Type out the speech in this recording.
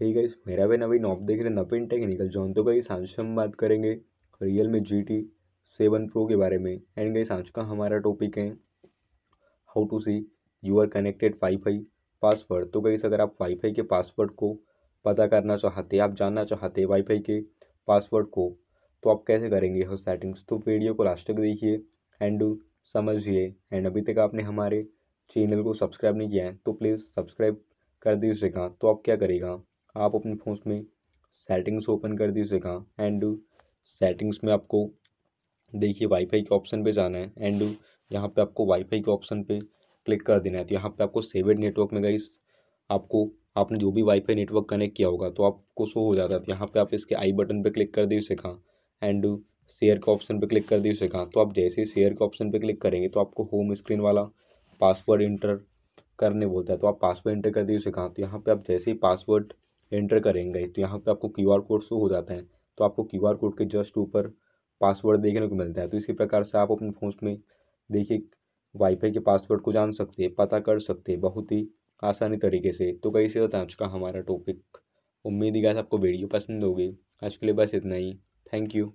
ही guys मेरा भी नवीन आप देख रहे हैं नवीन टेक्निकल जॉन तो गाइस सांस हम बात करेंगे Realme G T seven pro के बारे में एंड गई सांस का हमारा टॉपिक है how to see your connected wifi password तो कहीं अगर आप वाईफाई के पासवर्ड को पता करना चाहते आप जानना चाहते वाईफाई के पासवर्ड को तो आप कैसे करेंगे हो सेटिंग्स तो वीडियो को लास्ट तक देखिए एंड समझिए एंड अभी तक आपने हमारे चैनल को सब्सक्राइब नहीं किया है तो प्लीज़ सब्सक्राइब कर दीजिएगा तो आप क्या करेगा आप अपने फ़ोन में सेटिंग्स ओपन कर दीजिएगा एंड सेटिंग्स में आपको देखिए वाईफाई के ऑप्शन पे जाना है एंड यहाँ पे आपको वाईफाई के ऑप्शन पे क्लिक कर देना है तो यहाँ पे आपको सेवेड नेटवर्क में गई आपको आपने जो भी वाईफाई नेटवर्क कनेक्ट किया होगा तो आपको शो हो जाता है तो यहाँ पे आप इसके आई बटन पे क्लिक कर दीजिए कहाँ एंड शेयर के ऑप्शन पे क्लिक कर दीजिए कहाँ तो आप जैसे ही शेयर के ऑप्शन पे क्लिक करेंगे तो आपको होम स्क्रीन वाला पासवर्ड इंटर करने बोलता है तो आप पासवर्ड इंटर कर दीजिए कहाँ तो यहाँ पर आप जैसे ही पासवर्ड एंटर करेंगे तो यहाँ पे आपको क्यू आर कोड शो हो जाता है तो आपको क्यू आर कोड के जस्ट ऊपर पासवर्ड देखने को मिलता है तो इसी प्रकार से आप अपने फ़ोन में देखिए वाईफाई के पासवर्ड को जान सकते हैं पता कर सकते हैं बहुत ही आसानी तरीके से तो कैसे से बता हमारा टॉपिक उम्मीद ही आपको वीडियो पसंद होगी आज के लिए बस इतना ही थैंक यू